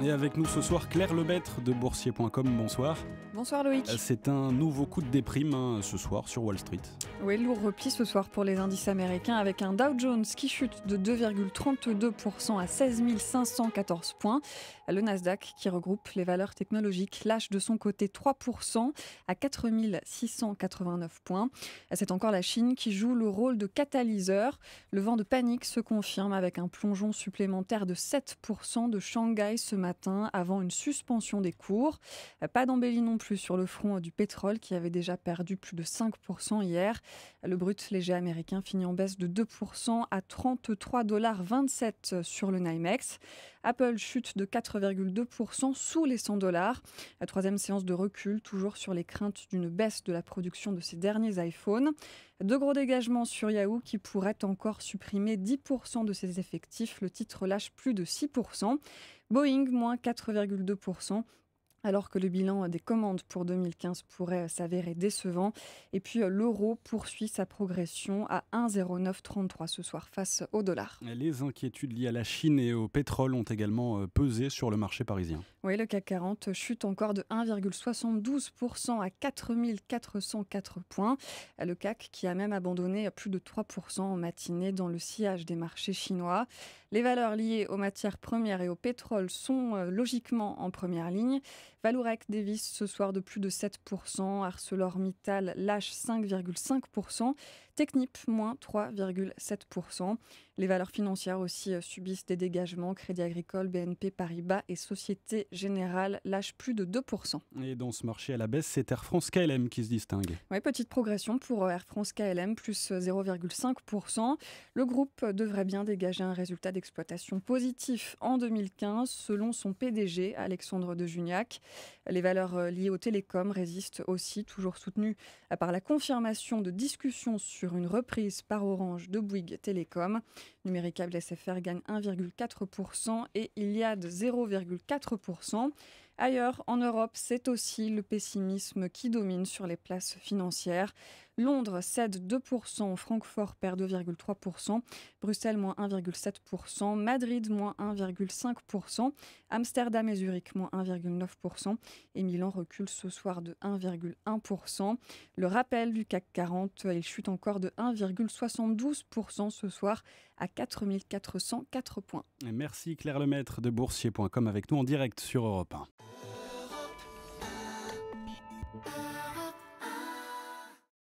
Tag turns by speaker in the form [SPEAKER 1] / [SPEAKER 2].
[SPEAKER 1] Et avec nous ce soir, Claire Lemaître de boursier.com, bonsoir.
[SPEAKER 2] Bonsoir Loïc. Euh,
[SPEAKER 1] c'est un nouveau coup de déprime hein, ce
[SPEAKER 2] soir sur Wall Street. Oui, lourd repli ce soir pour les indices américains avec un Dow Jones qui chute de 2,32% à 16 514 points. Le Nasdaq qui regroupe les valeurs technologiques lâche de son côté 3% à 4 689 points. C'est encore la Chine qui joue le rôle de catalyseur. Le vent de panique se confirme avec un plongeon supplémentaire de 7% de Shanghai ce matin avant une suspension des cours. Euh, pas d'embellie non plus sur le front du pétrole qui avait déjà perdu plus de 5% hier. Le brut léger américain finit en baisse de 2% à 33,27$ sur le NYMEX. Apple chute de 4,2% sous les 100 dollars. troisième séance de recul, toujours sur les craintes d'une baisse de la production de ses derniers iPhones. De gros dégagements sur Yahoo qui pourraient encore supprimer 10% de ses effectifs. Le titre lâche plus de 6%. Boeing moins 4,2% alors que le bilan des commandes pour 2015 pourrait s'avérer décevant. Et puis euh, l'euro poursuit sa progression à 1,0933 ce soir face au dollar.
[SPEAKER 1] Les inquiétudes liées à la Chine et au pétrole ont également euh, pesé sur le marché parisien.
[SPEAKER 2] Oui, le CAC 40 chute encore de 1,72% à 4404 points. Le CAC qui a même abandonné plus de 3% en matinée dans le sillage des marchés chinois. Les valeurs liées aux matières premières et au pétrole sont euh, logiquement en première ligne. Valourec Davis ce soir de plus de 7%, ArcelorMittal lâche 5,5%. Technip, moins 3,7%. Les valeurs financières aussi euh, subissent des dégagements. Crédit Agricole, BNP Paribas et Société Générale lâchent plus de 2%.
[SPEAKER 1] Et dans ce marché à la baisse, c'est Air France KLM qui se distingue.
[SPEAKER 2] Oui, petite progression pour euh, Air France KLM, plus 0,5%. Euh, Le groupe devrait bien dégager un résultat d'exploitation positif en 2015, selon son PDG, Alexandre de Juniac. Les valeurs liées aux télécoms résistent aussi, toujours soutenues par la confirmation de discussions sur une reprise par Orange de Bouygues Télécom. Numéricable SFR gagne 1,4% et Iliad 0,4%. Ailleurs, en Europe, c'est aussi le pessimisme qui domine sur les places financières. Londres cède 2%, Francfort perd 2,3%, Bruxelles moins 1,7%, Madrid moins 1,5%, Amsterdam et Zurich moins 1,9% et Milan recule ce soir de 1,1%. Le rappel du CAC 40, il chute encore de 1,72% ce soir à 4404 points.
[SPEAKER 1] Merci Claire Lemaître de boursier.com avec nous en direct sur Europe 1.